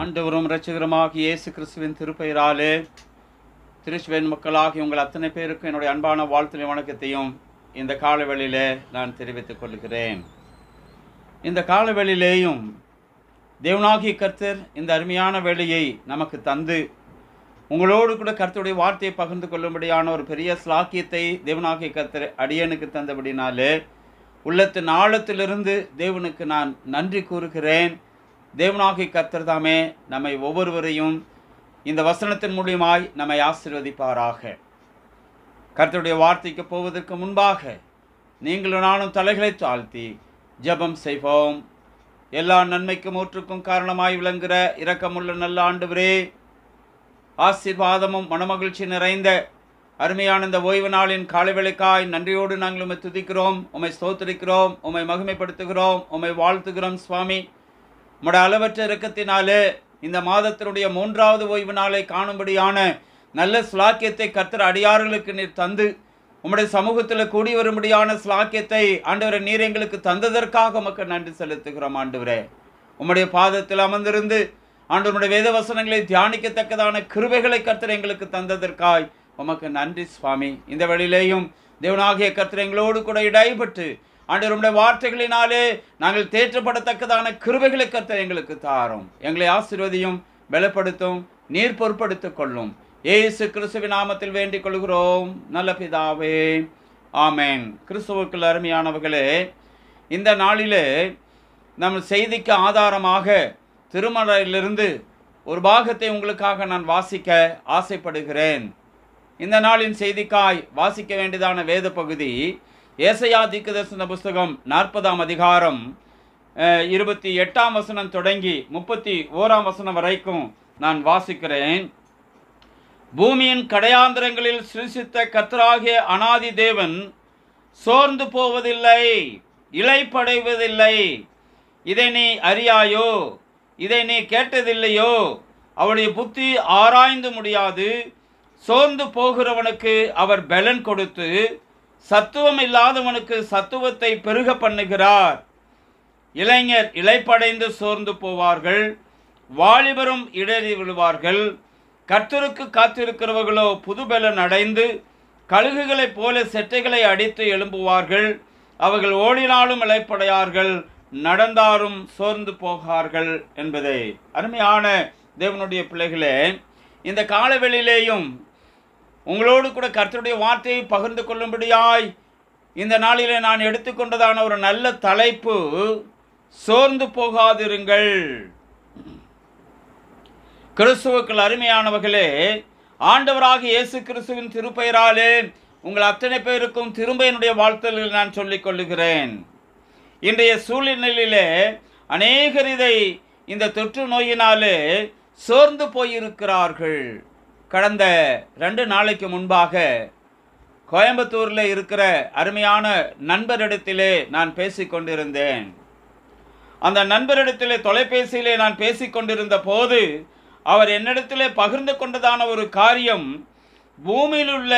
ஆண்டவரும் ரசிகரமாக இயேசு கிறிஸ்துவின் திருப்பெயராலே திருச்சுவேன் மக்களாகி உங்கள் அத்தனை பேருக்கும் என்னுடைய அன்பான வாழ்த்துறை வணக்கத்தையும் இந்த காலவெளியிலே நான் தெரிவித்துக் கொள்கிறேன் இந்த காலவெளியிலேயும் தேவனாகிய கர்த்தர் இந்த அருமையான வேலையை நமக்கு தந்து உங்களோடு கூட கர்த்தருடைய வார்த்தையை பகிர்ந்து கொள்ளும்படியான ஒரு பெரிய ஸ்லாக்கியத்தை தேவனாகிய கர்த்தர் அடியனுக்கு தந்தபடினாலே உள்ளத்தின் ஆழத்திலிருந்து தேவனுக்கு நான் நன்றி கூறுகிறேன் தேவனாகி கத்தர் தாமே நம்மை ஒவ்வொருவரையும் இந்த வசனத்தின் மூலியமாய் நம்மை ஆசிர்வதிப்பாராக கர்த்தருடைய வார்த்தைக்கு போவதற்கு முன்பாக நீங்களும் நானும் தலைகளை தாழ்த்தி ஜபம் செய்வோம் எல்லா நன்மைக்கும் ஊற்றுக்கும் காரணமாய் விளங்குகிற இரக்கமுள்ள நல்ல ஆண்டுவரே ஆசீர்வாதமும் மனமகிழ்ச்சி நிறைந்த அருமையான இந்த ஓய்வு நாளின் காலவேளைக்காய் நன்றியோடு நாங்கள் உம்மை துதிக்கிறோம் உம்மை ஸ்தோத்திரிக்கிறோம் உம்மை மகிமைப்படுத்துகிறோம் உம்மை வாழ்த்துகிறோம் சுவாமி உம்முடைய அளவற்ற இறக்கத்தினாலே இந்த மாதத்தினுடைய மூன்றாவது ஓய்வு நாளை காணும்படியான நல்ல சுலாக்கியத்தை கத்திர அடியார்களுக்கு நீர் தந்து உம்முடைய சமூகத்தில் கூடி வரும்படியான ஸ்லாக்கியத்தை ஆண்டவரை நீர் எங்களுக்கு தந்ததற்காக மக்கள் நன்றி செலுத்துகிறோம் ஆண்டவரே உம்முடைய பாதத்தில் அமர்ந்திருந்து ஆண்டவனுடைய வேத வசனங்களை தியானிக்கத்தக்கதான கிருபைகளை கத்திர எங்களுக்கு தந்ததற்காய் உமக்கு நன்றி சுவாமி இந்த வழியிலேயும் தேவனாகிய கத்திர எங்களோடு கூட இடைப்பட்டு ஆண்டவர் உடைய வார்த்தைகளினாலே நாங்கள் தேற்றப்படத்தக்கதான கிருவைகளை கத்த எங்களுக்கு தாரும் எங்களை ஆசிர்வதியும் பலப்படுத்தும் நீர் பொருட்படுத்திக் கொள்ளும் ஏசு கிறிஸ்துவ நாமத்தில் வேண்டிக் கொள்கிறோம் நல்ல பிதாவே ஆமேன் கிறிஸ்துவுக்குள் அருமையானவர்களே இந்த நாளிலே நம் செய்திக்கு ஆதாரமாக திருமலையிலிருந்து ஒரு பாகத்தை உங்களுக்காக நான் வாசிக்க ஆசைப்படுகிறேன் இந்த நாளின் செய்திக்காய் வாசிக்க வேண்டியதான வேத பகுதி ஏசையா தீக்குதர்சன புஸ்தகம் நாற்பதாம் அதிகாரம் இருபத்தி எட்டாம் வசனம் தொடங்கி முப்பத்தி ஓராம் வசனம் வரைக்கும் நான் வாசிக்கிறேன் பூமியின் கடையாந்திரங்களில் சிருஷித்த கத்தராகிய அனாதி தேவன் சோர்ந்து போவதில்லை இலைப்படைவதில்லை இதை நீ அறியாயோ இதை நீ கேட்டதில்லையோ அவருடைய புத்தி ஆராய்ந்து முடியாது சோர்ந்து போகிறவனுக்கு அவர் பலன் கொடுத்து சத்துவம் இல்லாதவனுக்கு சத்துவத்தை பெருக பண்ணுகிறார் இளைஞர் இலைப்படைந்து சோர்ந்து போவார்கள் வாலிபரும் இடறி விழுவார்கள் கர்த்தருக்கு காத்திருக்கிறவர்களோ புதுபலன் அடைந்து கழுகுகளைப் போல செட்டைகளை அடித்து எழும்புவார்கள் அவர்கள் ஓடினாலும் இலைப்படையார்கள் நடந்தாரும் சோர்ந்து போகார்கள் என்பதை அருமையான தேவனுடைய பிள்ளைகளே இந்த காலவெளியிலேயும் உங்களோடு கூட கர்த்தருடைய வார்த்தையை பகிர்ந்து கொள்ளும்படியாய் இந்த நாளில் நான் எடுத்துக்கொண்டதான ஒரு நல்ல தலைப்பு சோர்ந்து போகாதிருங்கள் கிறிஸ்துவுக்கள் அருமையானவர்களே ஆண்டவராக இயேசு கிறிஸ்துவின் திருப்பெயராலே உங்கள் அத்தனை பேருக்கும் திரும்ப என்னுடைய வாழ்த்துதல்களை நான் சொல்லிக் கொள்ளுகிறேன் இன்றைய சூழ்நிலையிலே அநேகர் இதை இந்த தொற்று நோயினாலே சோர்ந்து போயிருக்கிறார்கள் கடந்த ரெண்டு நாளைக்கு முன்பாக கோயம்புத்தூரில் இருக்கிற அருமையான நண்பரிடத்திலே நான் பேசி கொண்டிருந்தேன் அந்த நண்பரிடத்திலே தொலைபேசியிலே நான் கொண்டிருந்த போது அவர் என்னிடத்திலே பகிர்ந்து கொண்டதான ஒரு காரியம் பூமியில் உள்ள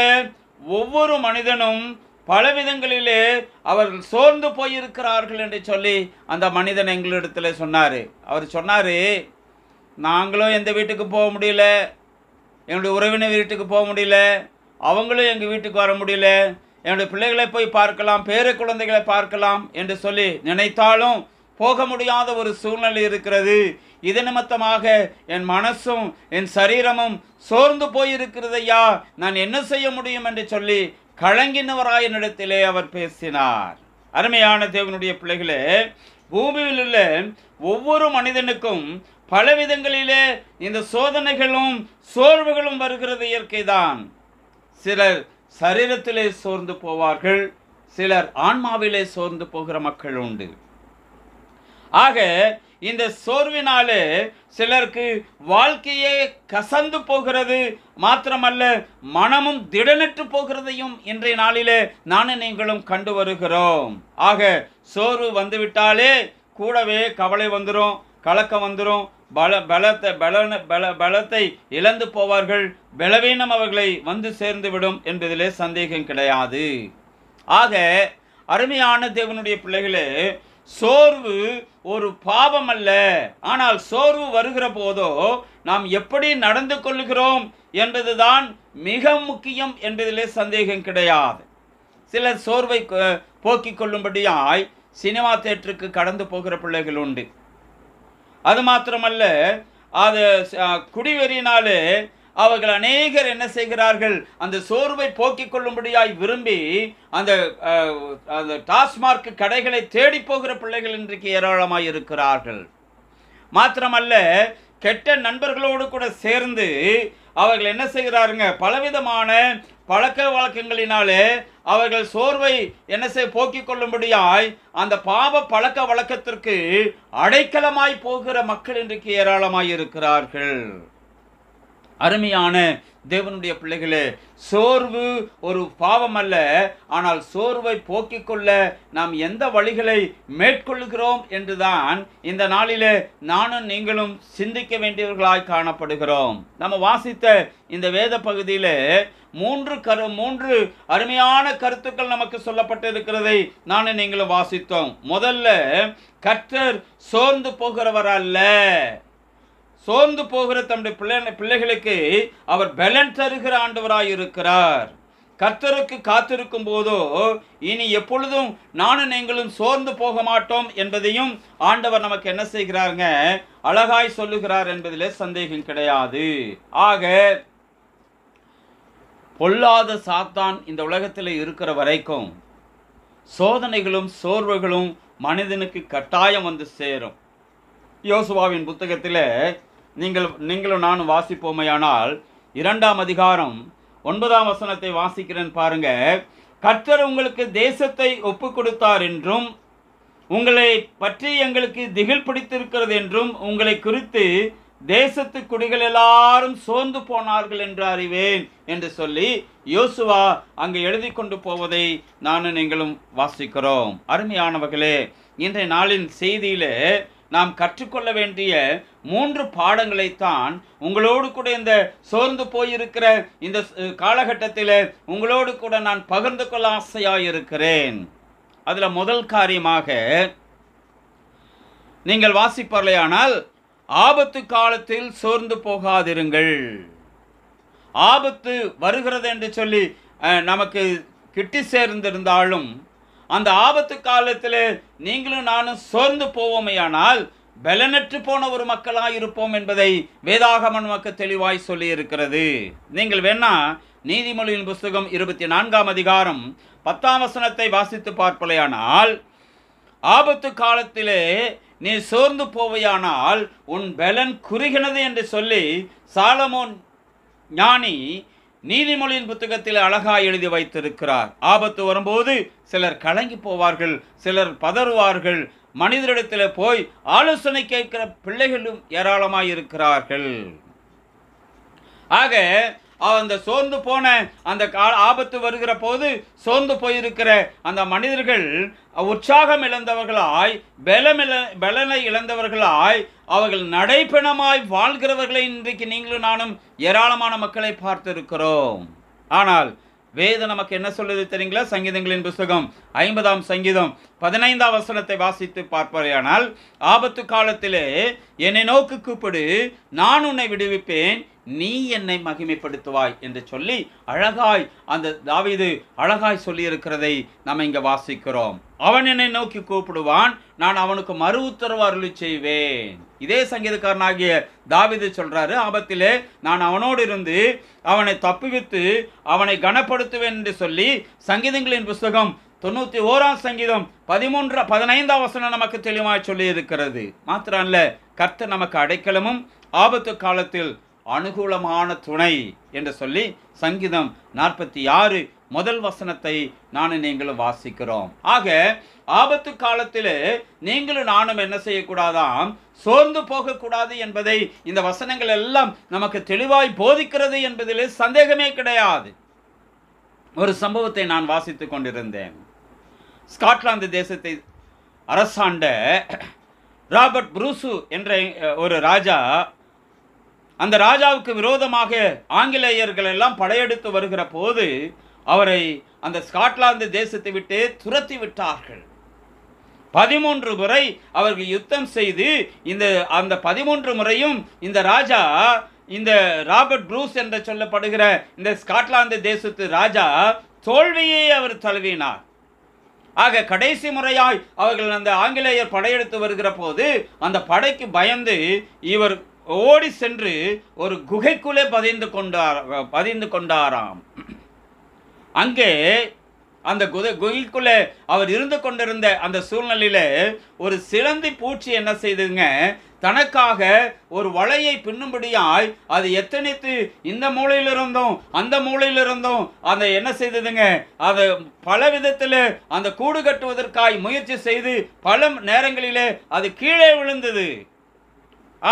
ஒவ்வொரு மனிதனும் பல விதங்களிலே அவர் சோர்ந்து போயிருக்கிறார்கள் என்று சொல்லி அந்த மனிதன் எங்களிடத்தில் சொன்னார் அவர் சொன்னார் நாங்களும் எந்த வீட்டுக்கு போக முடியல என்னுடைய உறவினர் வீட்டுக்கு போக முடியல அவங்களும் எங்கள் வீட்டுக்கு வர முடியல என்னுடைய பிள்ளைகளை போய் பார்க்கலாம் பேர குழந்தைகளை பார்க்கலாம் என்று சொல்லி நினைத்தாலும் போக முடியாத ஒரு சூழ்நிலை இருக்கிறது இது நிமித்தமாக என் மனசும் என் சரீரமும் சோர்ந்து போயிருக்கிறதையா நான் என்ன செய்ய முடியும் என்று சொல்லி கலங்கினவராய் அவர் பேசினார் அருமையான தேவனுடைய பிள்ளைகளே பூமியில் உள்ள ஒவ்வொரு மனிதனுக்கும் பலவிதங்களிலே இந்த சோதனைகளும் சோர்வுகளும் வருகிறது இயற்கைதான் சிலர் சரீரத்திலே சோர்ந்து போவார்கள் சிலர் ஆன்மாவிலே சோர்ந்து போகிற மக்கள் உண்டு ஆக இந்த சோர்வினாலே சிலருக்கு வாழ்க்கையே கசந்து போகிறது மாத்திரமல்ல மனமும் திடனற்று போகிறதையும் இன்றைய நாளிலே நானும் நீங்களும் கண்டு வருகிறோம் ஆக சோர்வு வந்துவிட்டாலே கூடவே கவலை வந்துடும் கலக்கம் வந்துடும் பல பலத்தை பலன பல பலத்தை இழந்து போவார்கள் பலவீனம் அவர்களை வந்து சேர்ந்துவிடும் என்பதிலே சந்தேகம் கிடையாது ஆக அருமையான தேவனுடைய பிள்ளைகளே சோர்வு ஒரு பாவம் அல்ல ஆனால் சோர்வு வருகிற போதோ நாம் எப்படி நடந்து கொள்கிறோம் என்பதுதான் மிக முக்கியம் என்பதிலே சந்தேகம் கிடையாது சிலர் சோர்வை போக்கிக் கொள்ளும்படியாய் சினிமா தேட்டருக்கு கடந்து போகிற பிள்ளைகள் உண்டு அது மாத்திரமல்ல அது குடிவெறியினாலே அவர்கள் அநேகர் என்ன செய்கிறார்கள் அந்த சோர்வை போக்கிக் கொள்ளும்படியாய் விரும்பி அந்த அந்த டாஸ்மார்க் கடைகளை தேடி போகிற பிள்ளைகள் இன்றைக்கு ஏராளமாய் இருக்கிறார்கள் மாத்திரமல்ல கெட்ட நண்பர்களோடு கூட சேர்ந்து அவர்கள் என்ன செய்கிறாருங்க பலவிதமான பழக்க வழக்கங்களினாலே அவர்கள் சோர்வை என்ன செய்ய போக்கிக் கொள்ளும்படியாய் அந்த பாவ பழக்க வழக்கத்திற்கு அடைக்கலமாய் போகிற மக்கள் இன்றைக்கு ஏராளமாய் இருக்கிறார்கள் அருமையான தேவனுடைய பிள்ளைகளே சோர்வு ஒரு பாவம் அல்ல ஆனால் சோர்வை போக்கிக் கொள்ள நாம் எந்த வழிகளை மேற்கொள்கிறோம் என்றுதான் இந்த நாளிலே நானும் நீங்களும் சிந்திக்க வேண்டியவர்களாய் காணப்படுகிறோம் நம்ம வாசித்த இந்த வேத பகுதியில் மூன்று கரு மூன்று அருமையான கருத்துக்கள் நமக்கு சொல்லப்பட்டு இருக்கிறதை நானும் நீங்களும் வாசித்தோம் முதல்ல கற்றர் சோர்ந்து போகிறவர் அல்ல சோர்ந்து போகிற தம்முடைய பிள்ளை பிள்ளைகளுக்கு அவர் பலன் தருகிற ஆண்டவராக இருக்கிறார் கர்த்தருக்கு காத்திருக்கும் போதோ இனி எப்பொழுதும் நானும் நீங்களும் சோர்ந்து போக மாட்டோம் என்பதையும் ஆண்டவர் நமக்கு என்ன செய்கிறாருங்க அழகாய் சொல்லுகிறார் என்பதில் சந்தேகம் கிடையாது ஆக பொல்லாத சாத்தான் இந்த உலகத்தில் இருக்கிற வரைக்கும் சோதனைகளும் சோர்வுகளும் மனிதனுக்கு கட்டாயம் வந்து சேரும் யோசுவாவின் புத்தகத்தில் நீங்கள் நீங்களும் நானும் வாசிப்போமையானால் இரண்டாம் அதிகாரம் ஒன்பதாம் வசனத்தை வாசிக்கிறேன் பாருங்க கர்த்தர் உங்களுக்கு தேசத்தை ஒப்பு கொடுத்தார் என்றும் உங்களை பற்றி எங்களுக்கு திகில் பிடித்திருக்கிறது என்றும் உங்களை குறித்து தேசத்து குடிகள் எல்லாரும் சோர்ந்து போனார்கள் என்று அறிவேன் என்று சொல்லி யோசுவா அங்கு எழுதி கொண்டு போவதை நானும் நீங்களும் வாசிக்கிறோம் அருமையானவர்களே இன்றைய நாளின் செய்தியிலே நாம் கற்றுக்கொள்ள வேண்டிய மூன்று பாடங்களைத்தான் உங்களோடு கூட இந்த சோர்ந்து போயிருக்கிற இந்த காலகட்டத்தில் உங்களோடு கூட நான் பகிர்ந்து கொள்ள ஆசையாக இருக்கிறேன் அதில் முதல் காரியமாக நீங்கள் வாசிப்பார்களேயானால் ஆபத்து காலத்தில் சோர்ந்து போகாதிருங்கள் ஆபத்து வருகிறது என்று சொல்லி நமக்கு கிட்டி சேர்ந்திருந்தாலும் அந்த ஆபத்து காலத்தில் நீங்களும் நானும் சோர்ந்து போவோமையானால் பலனற்று போன ஒரு மக்களாக இருப்போம் என்பதை வேதாகமன் நமக்கு தெளிவாய் சொல்லி இருக்கிறது நீங்கள் வேணா நீதிமொழியின் புஸ்தகம் இருபத்தி நான்காம் அதிகாரம் பத்தாம் வசனத்தை வாசித்து பார்ப்பலையானால் ஆபத்து காலத்திலே நீ சோர்ந்து போவையானால் உன் பலன் குறுகினது என்று சொல்லி சாலமோன் ஞானி நீதிமொழியின் புத்தகத்தில் அழகா எழுதி வைத்திருக்கிறார் ஆபத்து வரும்போது சிலர் கலங்கி போவார்கள் சிலர் பதறுவார்கள் மனிதரிடத்தில் போய் ஆலோசனை கேட்கிற பிள்ளைகளும் ஏராளமாய் இருக்கிறார்கள் ஆக அந்த சோர்ந்து போன அந்த கால ஆபத்து வருகிற போது சோர்ந்து போயிருக்கிற அந்த மனிதர்கள் உற்சாகம் இழந்தவர்களாய் இழ பலனை இழந்தவர்களாய் அவர்கள் நடைபெணமாய் வாழ்கிறவர்களை இன்றைக்கு நீங்களும் நானும் ஏராளமான மக்களை பார்த்திருக்கிறோம் ஆனால் வேதம் நமக்கு என்ன சொல்லுது தெரியுங்களா சங்கீதங்களின் புஸ்தகம் ஐம்பதாம் சங்கீதம் பதினைந்தாம் வசனத்தை வாசித்து பார்ப்பாயானால் ஆபத்து காலத்திலே என்னை நோக்கு கூப்பிடு நான் உன்னை விடுவிப்பேன் நீ என்னை மகிமைப்படுத்துவாய் என்று சொல்லி அழகாய் அந்த தாவிது அழகாய் சொல்லியிருக்கிறதை நாம் இங்கே வாசிக்கிறோம் அவன் என்னை நோக்கி கூப்பிடுவான் நான் அவனுக்கு மறு உத்தரவு அருளி செய்வேன் இதே சங்கீதக்காரனாகிய தாவிது சொல்றாரு ஆபத்திலே நான் அவனோடு இருந்து அவனை தப்புவித்து அவனை கனப்படுத்துவேன் என்று சொல்லி சங்கீதங்களின் புஸ்தகம் தொண்ணூற்றி ஓராம் சங்கீதம் பதிமூன்று பதினைந்தாம் வசனம் நமக்கு தெளிவாக சொல்லி இருக்கிறது மாத்திரம் அல்ல கர்த்த நமக்கு அடைக்கலமும் ஆபத்து காலத்தில் அனுகூலமான துணை என்று சொல்லி சங்கீதம் நாற்பத்தி ஆறு முதல் வசனத்தை நானும் நீங்களும் வாசிக்கிறோம் ஆக ஆபத்து காலத்தில் நீங்களும் நானும் என்ன செய்யக்கூடாதாம் சோர்ந்து போகக்கூடாது என்பதை இந்த வசனங்கள் எல்லாம் நமக்கு தெளிவாய் போதிக்கிறது என்பதில் சந்தேகமே கிடையாது ஒரு சம்பவத்தை நான் வாசித்து கொண்டிருந்தேன் ஸ்காட்லாந்து தேசத்தை அரசாண்ட ராபர்ட் புரூசு என்ற ஒரு ராஜா அந்த ராஜாவுக்கு விரோதமாக ஆங்கிலேயர்கள் எல்லாம் படையெடுத்து வருகிற போது அவரை அந்த ஸ்காட்லாந்து தேசத்தை விட்டு துரத்தி விட்டார்கள் பதிமூன்று முறை அவர்கள் யுத்தம் செய்து இந்த அந்த பதிமூன்று முறையும் இந்த ராஜா இந்த ராபர்ட் ப்ரூஸ் என்று சொல்லப்படுகிற இந்த ஸ்காட்லாந்து தேசத்து ராஜா தோல்வியை அவர் தழுவினார் ஆக கடைசி முறையாய் அவர்கள் அந்த ஆங்கிலேயர் படையெடுத்து வருகிற போது அந்த படைக்கு பயந்து இவர் ஓடி சென்று ஒரு குகைக்குள்ளே பதிந்து கொண்டார் பதிந்து கொண்டாராம் அங்கே அந்த குதை குகைக்குள்ளே அவர் இருந்து கொண்டிருந்த அந்த சூழ்நிலையில் ஒரு சிலந்தி பூச்சி என்ன செய்ததுங்க தனக்காக ஒரு வலையை பின்னும்படியாய் அது எத்தனைத்து இந்த மூலையிலிருந்தும் அந்த மூலையிலிருந்தும் அதை என்ன செய்ததுங்க அதை பல விதத்தில் அந்த கூடு கட்டுவதற்காய் முயற்சி செய்து பல நேரங்களிலே அது கீழே விழுந்தது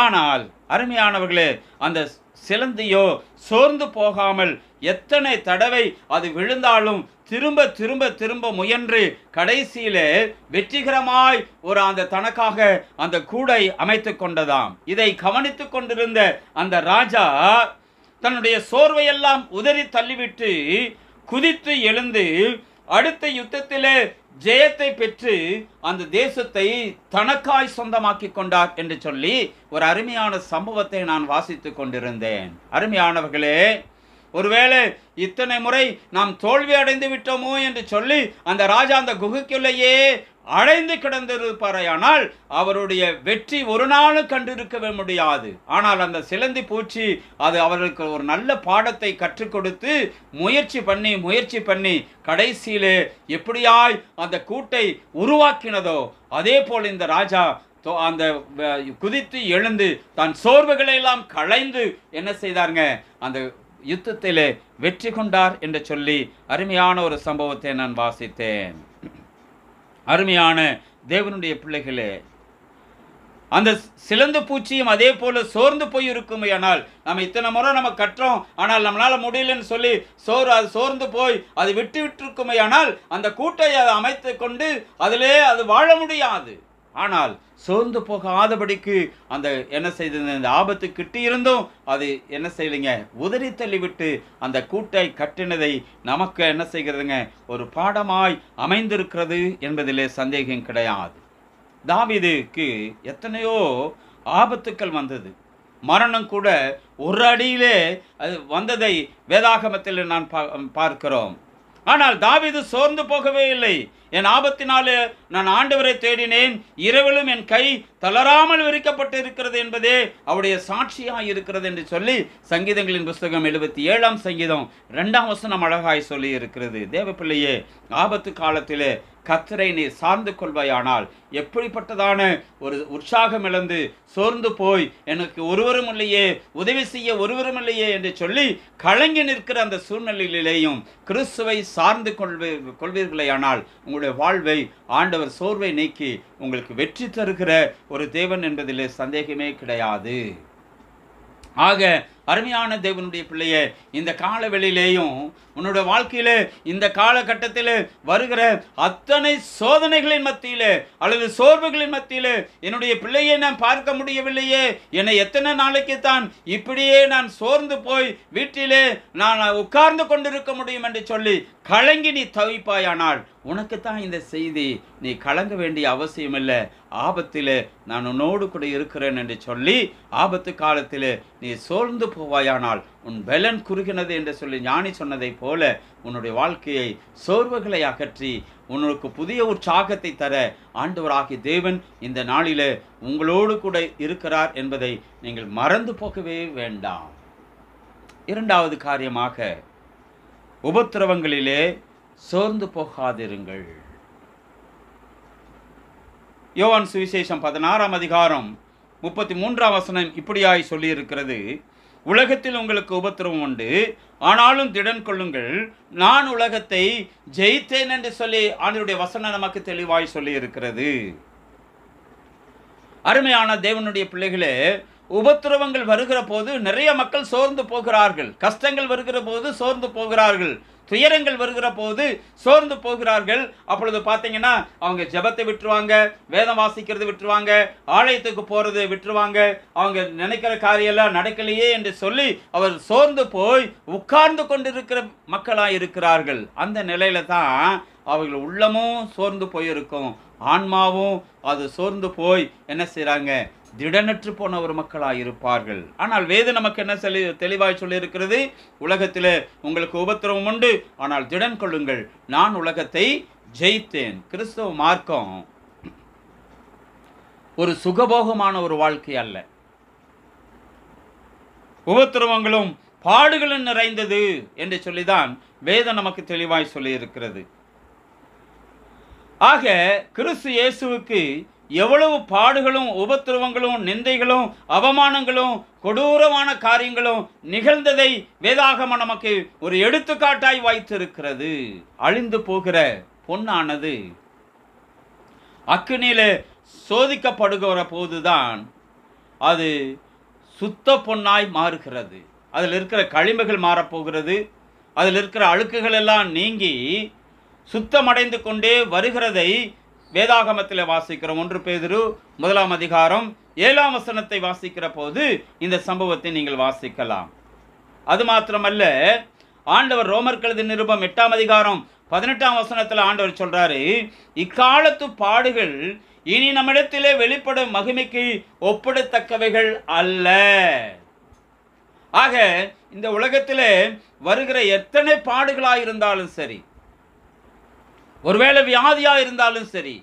ஆனால் அருமையானவர்களே அந்த சிலந்தியோ சோர்ந்து போகாமல் எத்தனை தடவை அது விழுந்தாலும் திரும்ப திரும்ப திரும்ப முயன்று கடைசியிலே வெற்றிகரமாய் ஒரு அந்த தனக்காக அந்த கூடை அமைத்து கொண்டதாம் இதை கவனித்து கொண்டிருந்த அந்த ராஜா தன்னுடைய சோர்வையெல்லாம் உதறி தள்ளிவிட்டு குதித்து எழுந்து அடுத்த யுத்தத்திலே ஜெயத்தை பெற்று அந்த தேசத்தை தனக்காய் சொந்தமாக்கி கொண்டார் என்று சொல்லி ஒரு அருமையான சம்பவத்தை நான் வாசித்து கொண்டிருந்தேன் அருமையானவர்களே ஒருவேளை இத்தனை முறை நாம் தோல்வி அடைந்து விட்டோமோ என்று சொல்லி அந்த ராஜா அந்த குகைக்குள்ளேயே அழைந்து கிடந்திருப்பாரையானால் அவருடைய வெற்றி ஒரு நாளும் கண்டிருக்கவே முடியாது ஆனால் அந்த சிலந்தி பூச்சி அது அவர்களுக்கு ஒரு நல்ல பாடத்தை கற்றுக் கொடுத்து முயற்சி பண்ணி முயற்சி பண்ணி கடைசியிலே எப்படியாய் அந்த கூட்டை உருவாக்கினதோ அதே போல் இந்த ராஜா அந்த குதித்து எழுந்து தன் சோர்வுகளை எல்லாம் களைந்து என்ன செய்தாருங்க அந்த யுத்தத்திலே வெற்றி கொண்டார் என்று சொல்லி அருமையான ஒரு சம்பவத்தை நான் வாசித்தேன் அருமையான தேவனுடைய பிள்ளைகளே அந்த சிலந்து பூச்சியும் அதே போல சோர்ந்து போய் இருக்குமே ஆனால் நம்ம இத்தனை முறை நம்ம கற்றோம் ஆனால் நம்மளால் முடியலன்னு சொல்லி சோறு அது சோர்ந்து போய் அது விட்டு விட்டு இருக்குமே ஆனால் அந்த கூட்டை அதை அமைத்து கொண்டு அதிலே அது வாழ முடியாது ஆனால் சோர்ந்து போகாதபடிக்கு அந்த என்ன செய்தது இந்த ஆபத்து கிட்டி இருந்தும் அது என்ன செய்யலைங்க உதறி தள்ளிவிட்டு அந்த கூட்டை கட்டினதை நமக்கு என்ன செய்கிறதுங்க ஒரு பாடமாய் அமைந்திருக்கிறது என்பதிலே சந்தேகம் கிடையாது தாவிதுக்கு எத்தனையோ ஆபத்துக்கள் வந்தது மரணம் கூட ஒரு அடியிலே அது வந்ததை வேதாகமத்தில் நான் பார்க்கிறோம் ஆனால் தாவிது சோர்ந்து போகவே இல்லை என் ஆபத்தினாலே நான் ஆண்டவரை தேடினேன் இரவிலும் என் கை தளராமல் விரிக்கப்பட்டு இருக்கிறது என்பதே அவருடைய சாட்சியாக இருக்கிறது என்று சொல்லி சங்கீதங்களின் புஸ்தகம் எழுபத்தி ஏழாம் சங்கீதம் ரெண்டாம் வசனம் அழகாய் சொல்லி இருக்கிறது தேவப்பிள்ளையே ஆபத்து காலத்திலே கத்தரை நீ சார்ந்து கொள்வாயானால் எப்படிப்பட்டதான ஒரு உற்சாகம் இழந்து சோர்ந்து போய் எனக்கு ஒருவரும் இல்லையே உதவி செய்ய ஒருவரும் இல்லையே என்று சொல்லி கலங்கி நிற்கிற அந்த சூழ்நிலையிலேயும் கிறிஸ்துவை சார்ந்து கொள்வீர் கொள்வீர்களேயானால் உங்களுடைய உங்களுடைய வாழ்வை ஆண்டவர் சோர்வை நீக்கி உங்களுக்கு வெற்றி தருகிற ஒரு தேவன் என்பதில் சந்தேகமே கிடையாது ஆக அருமையான தேவனுடைய பிள்ளையே இந்த கால வெளியிலேயும் உன்னோட வாழ்க்கையில் இந்த காலகட்டத்தில் வருகிற அத்தனை சோதனைகளின் மத்தியில் அல்லது சோர்வுகளின் மத்தியில் என்னுடைய பிள்ளையை நான் பார்க்க முடியவில்லையே என்னை எத்தனை நாளைக்கு தான் இப்படியே நான் சோர்ந்து போய் வீட்டிலே நான் உட்கார்ந்து கொண்டிருக்க முடியும் என்று சொல்லி கலங்கி நீ தவிப்பாயானால் உனக்கு தான் இந்த செய்தி நீ கலங்க வேண்டிய அவசியம் இல்லை ஆபத்தில் நான் உன்னோடு கூட இருக்கிறேன் என்று சொல்லி ஆபத்து காலத்தில் நீ சோர்ந்து போகுவாயானால் உன் பலன் குறுகினது என்று சொல்லி ஞானி சொன்னதைப் போல உன்னுடைய வாழ்க்கையை சோர்வுகளை அகற்றி உனக்கு புதிய உற்சாகத்தை தர ஆண்டவராகிய தேவன் இந்த நாளில் உங்களோடு கூட இருக்கிறார் என்பதை நீங்கள் மறந்து போகவே வேண்டாம் இரண்டாவது காரியமாக உபத்திரவங்களிலே சோர்ந்து போகாதிருங்கள் யோவான் சுவிசேஷம் பதினாறாம் அதிகாரம் முப்பத்தி மூன்றாம் வசனம் இப்படியாய் சொல்லியிருக்கிறது உலகத்தில் உங்களுக்கு உபத்திரவம் உண்டு ஆனாலும் திடன் கொள்ளுங்கள் நான் உலகத்தை ஜெயித்தேன் என்று சொல்லி ஆண்டருடைய வசனம் நமக்கு தெளிவாய் சொல்லி இருக்கிறது அருமையான தேவனுடைய பிள்ளைகளே உபத்திரவங்கள் வருகிற போது நிறைய மக்கள் சோர்ந்து போகிறார்கள் கஷ்டங்கள் வருகிற போது சோர்ந்து போகிறார்கள் துயரங்கள் வருகிற போது சோர்ந்து போகிறார்கள் அப்பொழுது பார்த்தீங்கன்னா அவங்க ஜபத்தை விட்டுருவாங்க வேதம் வாசிக்கிறது விட்டுருவாங்க ஆலயத்துக்கு போகிறது விட்டுருவாங்க அவங்க நினைக்கிற காரியெல்லாம் நடக்கலையே என்று சொல்லி அவர் சோர்ந்து போய் உட்கார்ந்து கொண்டிருக்கிற மக்களாக இருக்கிறார்கள் அந்த நிலையில தான் அவர்கள் உள்ளமும் சோர்ந்து போயிருக்கும் ஆன்மாவும் அது சோர்ந்து போய் என்ன செய்கிறாங்க திடனற்று போன ஒரு மக்களாக இருப்பார்கள் ஆனால் வேதம் நமக்கு என்ன சொல்லி தெளிவாய் சொல்லியிருக்கிறது உலகத்தில் உங்களுக்கு உபத்திரவம் உண்டு ஆனால் திடன் கொள்ளுங்கள் நான் உலகத்தை ஜெயித்தேன் கிறிஸ்தவ மார்க்கம் ஒரு சுகபோகமான ஒரு வாழ்க்கை அல்ல உபத்திரவங்களும் பாடுகளும் நிறைந்தது என்று சொல்லிதான் வேதம் நமக்கு தெளிவாய் சொல்லியிருக்கிறது ஆக கிறிஸ்து இயேசுவுக்கு எவ்வளவு பாடுகளும் உபத்திரவங்களும் நிந்தைகளும் அவமானங்களும் கொடூரமான காரியங்களும் நிகழ்ந்ததை வேதாகம நமக்கு ஒரு எடுத்துக்காட்டாய் வாய்த்திருக்கிறது அழிந்து போகிற பொன்னானது அக்குனியில் சோதிக்கப்படுகிற போதுதான் அது சுத்த பொன்னாய் மாறுகிறது அதில் இருக்கிற கழிமைகள் மாறப்போகிறது அதில் இருக்கிற அழுக்குகள் எல்லாம் நீங்கி சுத்தமடைந்து கொண்டே வருகிறதை வேதாகமத்தில் வாசிக்கிறோம் ஒன்று பேதிரு முதலாம் அதிகாரம் ஏழாம் வசனத்தை வாசிக்கிற போது இந்த சம்பவத்தை நீங்கள் வாசிக்கலாம் அது மாத்திரமல்ல ஆண்டவர் ரோமர் கழுதி நிருபம் எட்டாம் அதிகாரம் பதினெட்டாம் வசனத்தில் ஆண்டவர் சொல்றாரு இக்காலத்து பாடுகள் இனி நம்மிடத்திலே வெளிப்படும் மகிமைக்கு ஒப்பிடத்தக்கவைகள் அல்ல ஆக இந்த உலகத்திலே வருகிற எத்தனை பாடுகளாக இருந்தாலும் சரி ஒருவேளை வியாதியாக இருந்தாலும் சரி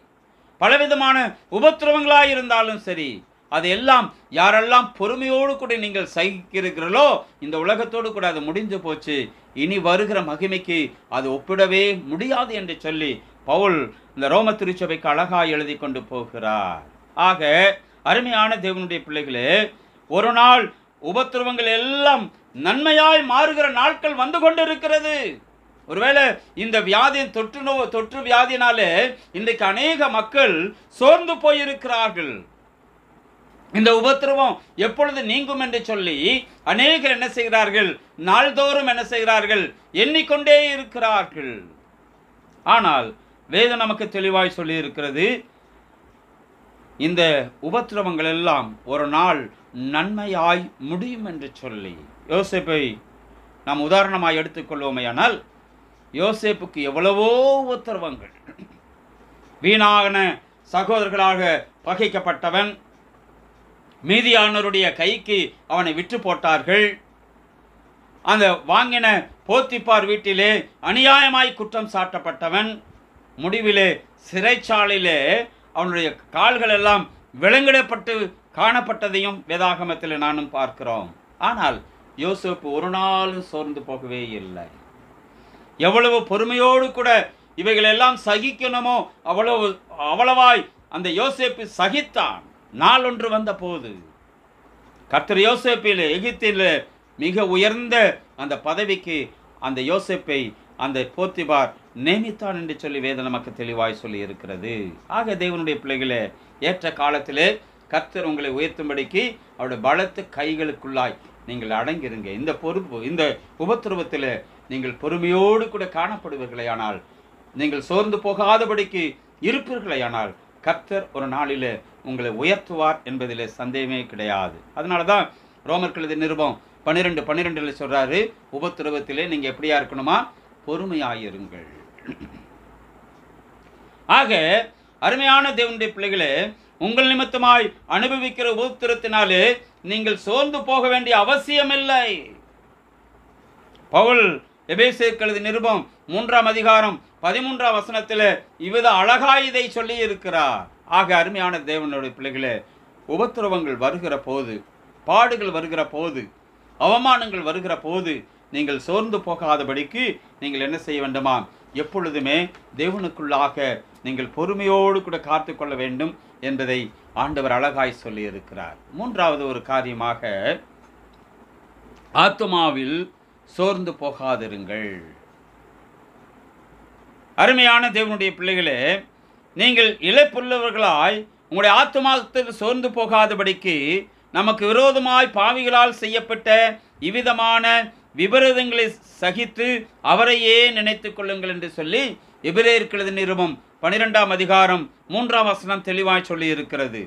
பலவிதமான உபத்திரவங்களாக இருந்தாலும் சரி அதையெல்லாம் யாரெல்லாம் பொறுமையோடு கூட நீங்கள் சகிக்கிறீர்களோ இந்த உலகத்தோடு கூட அது முடிஞ்சு போச்சு இனி வருகிற மகிமைக்கு அது ஒப்பிடவே முடியாது என்று சொல்லி பவுல் இந்த ரோம திருச்சபைக்கு அழகாக எழுதி கொண்டு போகிறார் ஆக அருமையான தேவனுடைய பிள்ளைகளே ஒரு நாள் உபத்திரவங்கள் எல்லாம் நன்மையாய் மாறுகிற நாட்கள் வந்து கொண்டிருக்கிறது ஒருவேளை இந்த வியாதி தொற்று நோ தொற்று வியாதினாலே இன்றைக்கு அநேக மக்கள் சோர்ந்து போயிருக்கிறார்கள் இந்த உபத்திரவம் எப்பொழுது நீங்கும் என்று சொல்லி அநேகர் என்ன செய்கிறார்கள் நாள்தோறும் என்ன செய்கிறார்கள் எண்ணிக்கொண்டே இருக்கிறார்கள் ஆனால் வேதம் நமக்கு தெளிவாய் சொல்லி இருக்கிறது இந்த உபத்திரவங்கள் எல்லாம் ஒரு நாள் நன்மையாய் முடியும் என்று சொல்லி யோசிப்பை நாம் உதாரணமாக ஆனால் யோசேப்புக்கு எவ்வளவோ உத்தரவங்கள் வீணாகன சகோதரர்களாக பகைக்கப்பட்டவன் மீதியானருடைய கைக்கு அவனை விற்று போட்டார்கள் அந்த வாங்கின போத்திப்பார் வீட்டிலே அநியாயமாய் குற்றம் சாட்டப்பட்டவன் முடிவிலே சிறைச்சாலையிலே அவனுடைய கால்கள் எல்லாம் விலங்கிடப்பட்டு காணப்பட்டதையும் வேதாகமத்தில் நானும் பார்க்கிறோம் ஆனால் யோசப்பு ஒரு நாள் சோர்ந்து போகவே இல்லை எவ்வளவு பொறுமையோடு கூட இவைகளெல்லாம் சகிக்கணுமோ அவ்வளவு அவ்வளவாய் அந்த யோசேப்பு சகித்தான் நாளொன்று வந்த போது கர்த்தர் யோசேப்பில் எகித்தில் மிக உயர்ந்த அந்த பதவிக்கு அந்த யோசேப்பை அந்த போத்திபார் நியமித்தான் என்று சொல்லி வேத நமக்கு தெளிவாய் சொல்லி இருக்கிறது ஆக தேவனுடைய பிள்ளைகளே ஏற்ற காலத்திலே கர்த்தர் உங்களை உயர்த்தும்படிக்கு அவருடைய பலத்து கைகளுக்குள்ளாய் நீங்கள் அடங்கிருங்க இந்த பொறுப்பு இந்த உபத்திரவத்தில் நீங்கள் பொறுமையோடு கூட காணப்படுவீர்களையானால் நீங்கள் சோர்ந்து போகாதபடிக்கு இருப்பீர்களையானால் கர்த்தர் ஒரு நாளில் உங்களை உயர்த்துவார் என்பதில் சந்தேகமே கிடையாது அதனால தான் ரோமர் கழுதி நிருபம் பன்னிரெண்டு பன்னிரெண்டில் சொல்கிறாரு உபத்திரவத்திலே நீங்கள் எப்படியா இருக்கணுமா பொறுமையாயிருங்கள் ஆக அருமையான தேவனுடைய பிள்ளைகளே உங்கள் நிமித்தமாய் அனுபவிக்கிற உபத்திரத்தினாலே நீங்கள் சோர்ந்து போக வேண்டிய அவசியமில்லை பவுல் எபேசேர்களது நிருபம் மூன்றாம் அதிகாரம் பதிமூன்றாம் வசனத்தில் இவ்வித அழகாய் இதை சொல்லி இருக்கிறார் ஆக அருமையான தேவனுடைய பிள்ளைகளே உபத்திரவங்கள் வருகிற போது பாடுகள் வருகிற போது அவமானங்கள் வருகிற போது நீங்கள் சோர்ந்து போகாதபடிக்கு நீங்கள் என்ன செய்ய வேண்டுமா எப்பொழுதுமே தேவனுக்குள்ளாக நீங்கள் பொறுமையோடு கூட காத்து கொள்ள வேண்டும் என்பதை ஆண்டவர் அழகாய் சொல்லியிருக்கிறார் மூன்றாவது ஒரு காரியமாக ஆத்மாவில் சோர்ந்து போகாதிருங்கள் அருமையான தேவனுடைய பிள்ளைகளே நீங்கள் இழப்புள்ளவர்களாய் உங்களுடைய ஆத்மாத்தில் சோர்ந்து போகாதபடிக்கு நமக்கு விரோதமாய் பாவிகளால் செய்யப்பட்ட இவ்விதமான விபரீதங்களை சகித்து அவரையே நினைத்து கொள்ளுங்கள் என்று சொல்லி எபிரேற்கிறது நிறுவம் பனிரெண்டாம் அதிகாரம் மூன்றாம் வசனம் தெளிவாய் சொல்லி இருக்கிறது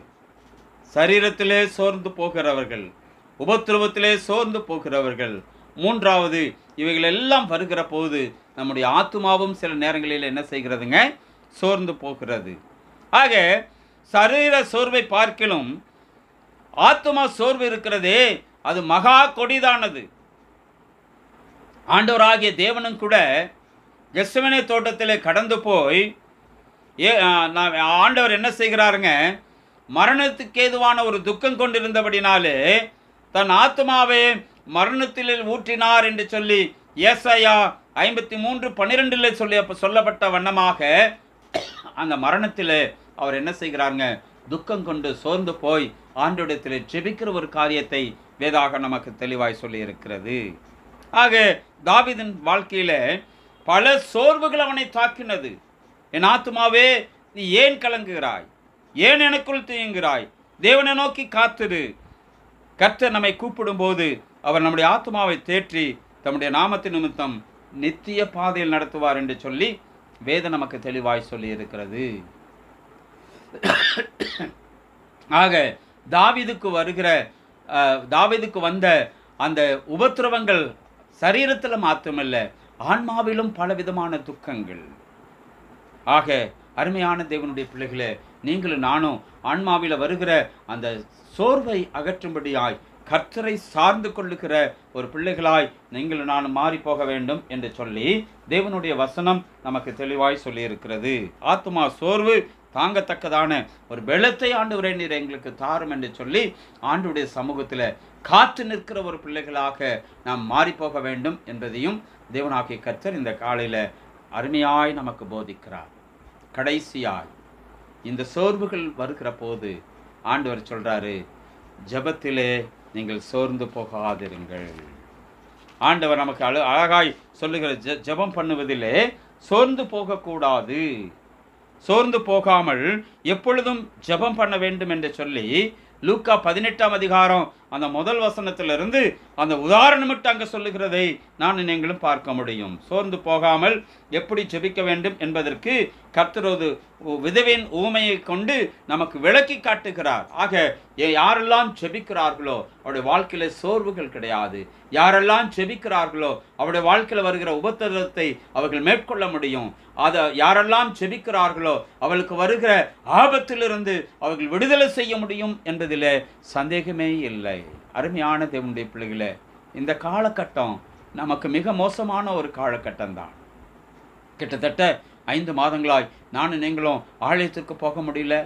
சரீரத்திலே சோர்ந்து போகிறவர்கள் உபத்ருவத்திலே சோர்ந்து போகிறவர்கள் மூன்றாவது இவைகள் எல்லாம் வருகிற போது நம்முடைய ஆத்மாவும் சில நேரங்களில் என்ன செய்கிறதுங்க சோர்ந்து போகிறது ஆக சரீர சோர்வை பார்க்கிலும் ஆத்மா சோர்வு இருக்கிறதே அது மகா கொடிதானது ஆண்டவராகிய தேவனும் கூட கெஸ்மனை தோட்டத்தில் கடந்து போய் ஏ ஆண்டவர் என்ன செய்கிறாருங்க மரணத்துக்கு ஏதுவான ஒரு துக்கம் கொண்டிருந்தபடினாலே தன் ஆத்மாவை மரணத்தில் ஊற்றினார் என்று சொல்லி ஏசையா ஐம்பத்தி மூன்று பன்னிரெண்டில் சொல்லி சொல்லப்பட்ட வண்ணமாக அந்த மரணத்தில் அவர் என்ன செய்கிறாங்க துக்கம் கொண்டு சோர்ந்து போய் ஆண்டோடத்தில் ஜெபிக்கிற ஒரு காரியத்தை வேதாக நமக்கு தெளிவாய் சொல்லி இருக்கிறது ஆக தாவிதின் வாழ்க்கையில் பல சோர்வுகள் அவனை தாக்கினது என் ஆத்மாவே நீ ஏன் கலங்குகிறாய் ஏன் எனக்குள் தீங்குகிறாய் தேவனை நோக்கி காத்துரு கர்த்தர் நம்மை கூப்பிடும்போது அவர் நம்முடைய ஆத்மாவை தேற்றி தம்முடைய நாமத்தின் நிமித்தம் நித்திய பாதையில் நடத்துவார் என்று சொல்லி வேத நமக்கு தெளிவாய் சொல்லி இருக்கிறது ஆக தாவிதுக்கு வருகிற தாவிதுக்கு வந்த அந்த உபத்திரவங்கள் சரீரத்தில் மாத்திரமல்ல ஆன்மாவிலும் பலவிதமான துக்கங்கள் ஆக அருமையான தேவனுடைய பிள்ளைகளே நீங்களும் நானும் ஆன்மாவில் வருகிற அந்த சோர்வை அகற்றும்படியாய் கர்த்தரை சார்ந்து கொள்ளுகிற ஒரு பிள்ளைகளாய் நீங்கள் நான் மாறி போக வேண்டும் என்று சொல்லி தேவனுடைய வசனம் நமக்கு தெளிவாய் சொல்லியிருக்கிறது ஆத்மா சோர்வு தாங்கத்தக்கதான ஒரு வெள்ளத்தை ஆண்டவரே நீர் எங்களுக்கு தாரும் என்று சொல்லி ஆண்டுடைய சமூகத்தில் காத்து நிற்கிற ஒரு பிள்ளைகளாக நாம் மாறிப்போக வேண்டும் என்பதையும் தேவனாகிய கர்த்தர் இந்த காலையில் அருமையாய் நமக்கு போதிக்கிறார் கடைசியாய் இந்த சோர்வுகள் வருகிற போது ஆண்டவர் சொல்கிறாரு ஜபத்திலே நீங்கள் சோர்ந்து போகாதிருங்கள் ஆண்டவர் நமக்கு அழு அழகாய் சொல்லுகிற ஜ ஜபம் பண்ணுவதிலே சோர்ந்து போகக்கூடாது சோர்ந்து போகாமல் எப்பொழுதும் ஜபம் பண்ண வேண்டும் என்று சொல்லி லூக்கா பதினெட்டாம் அதிகாரம் அந்த முதல் வசனத்திலிருந்து அந்த உதாரணமிட்டு அங்கே சொல்லுகிறதை நான் நீங்களும் பார்க்க முடியும் சோர்ந்து போகாமல் எப்படி ஜெபிக்க வேண்டும் என்பதற்கு கர்த்தரோது விதவின் ஊமையை கொண்டு நமக்கு விளக்கி காட்டுகிறார் ஆக யாரெல்லாம் செபிக்கிறார்களோ அவருடைய வாழ்க்கையில் சோர்வுகள் கிடையாது யாரெல்லாம் செபிக்கிறார்களோ அவருடைய வாழ்க்கையில் வருகிற உபத்திரத்தை அவர்கள் மேற்கொள்ள முடியும் அதை யாரெல்லாம் செபிக்கிறார்களோ அவளுக்கு வருகிற ஆபத்திலிருந்து அவர்கள் விடுதலை செய்ய முடியும் என்பதில் சந்தேகமே இல்லை அருமையான தேவனுடைய பிள்ளைகளே இந்த காலகட்டம் நமக்கு மிக மோசமான ஒரு காலகட்டம் தான் கிட்டத்தட்ட ஐந்து மாதங்களாய் நானும் நீங்களும் ஆலயத்திற்கு போக முடியல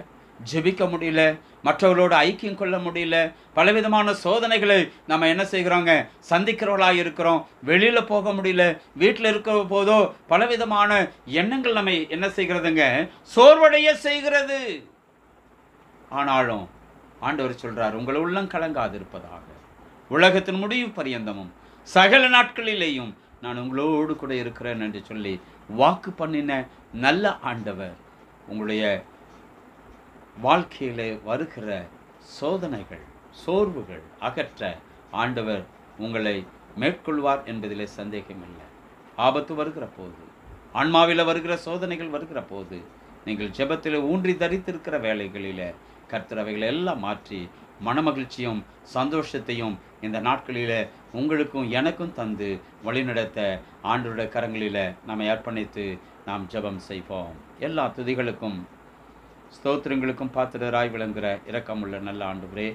ஜெபிக்க முடியல மற்றவர்களோடு ஐக்கியம் கொள்ள முடியல பலவிதமான சோதனைகளை நம்ம என்ன செய்கிறோங்க சந்திக்கிறவர்களாக இருக்கிறோம் வெளியில் போக முடியல வீட்டில் இருக்கிற போதோ பலவிதமான எண்ணங்கள் நம்ம என்ன செய்கிறதுங்க சோர்வடைய செய்கிறது ஆனாலும் ஆண்டவர் சொல்கிறார் உங்கள் உள்ளம் கலங்காதிருப்பதாக உலகத்தின் முடிவு பரியந்தமும் சகல நாட்களிலேயும் நான் உங்களோடு கூட இருக்கிறேன் என்று சொல்லி வாக்கு பண்ணின நல்ல ஆண்டவர் உங்களுடைய வாழ்க்கையில் வருகிற சோதனைகள் சோர்வுகள் அகற்ற ஆண்டவர் உங்களை மேற்கொள்வார் என்பதிலே இல்லை ஆபத்து வருகிற போது ஆன்மாவில் வருகிற சோதனைகள் வருகிற போது நீங்கள் ஜெபத்தில் ஊன்றி தரித்திருக்கிற வேலைகளில் கர்த்தரவைகளை எல்லாம் மாற்றி மனமகிழ்ச்சியும் சந்தோஷத்தையும் இந்த நாட்களில் உங்களுக்கும் எனக்கும் தந்து வழிநடத்த ஆண்டோட கரங்களில் நாம் அர்ப்பணித்து நாம் ஜபம் செய்வோம் எல்லா துதிகளுக்கும் ஸ்தோத்திரங்களுக்கும் பாத்திரராய் விளங்குகிற இரக்கமுள்ள நல்ல ஆண்டுவரே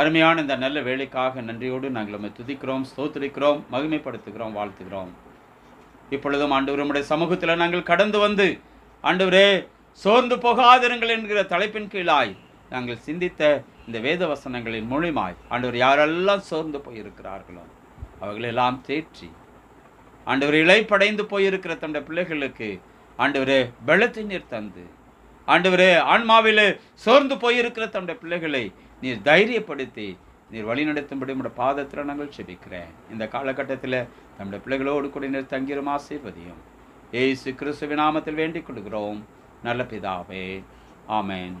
அருமையான இந்த நல்ல வேலைக்காக நன்றியோடு நாங்கள் நம்மை துதிக்கிறோம் ஸ்தோத்திரிக்கிறோம் மகிமைப்படுத்துகிறோம் வாழ்த்துகிறோம் இப்பொழுதும் ஆண்டு சமூகத்தில் நாங்கள் கடந்து வந்து ஆண்டவரே சோர்ந்து போகாதிருங்கள் என்கிற தலைப்பின் கீழாய் நாங்கள் சிந்தித்த இந்த வேத வசனங்களின் மூலிமாய் ஆண்டவர் யாரெல்லாம் சோர்ந்து போயிருக்கிறார்களோ அவர்களெல்லாம் தேற்றி ஆண்டவர் இலைப்படைந்து போயிருக்கிற தன்னுடைய பிள்ளைகளுக்கு ஆண்டவர் பலத்தை நீர் தந்து ஆண்டவர் ஆன்மாவில் சோர்ந்து போயிருக்கிற தன்னுடைய பிள்ளைகளை நீர் தைரியப்படுத்தி நீர் வழிநடத்தும்படி உடைய பாதத்தில் நாங்கள் செபிக்கிறேன் இந்த காலகட்டத்தில் நம்முடைய பிள்ளைகளோடு கூட நீர் தங்கிரும் ஆசீர்வதியும் ஏசு கிறிஸ்துவ நாமத்தில் வேண்டிக் கொள்கிறோம் நல்ல பிதாவே ஆமேன்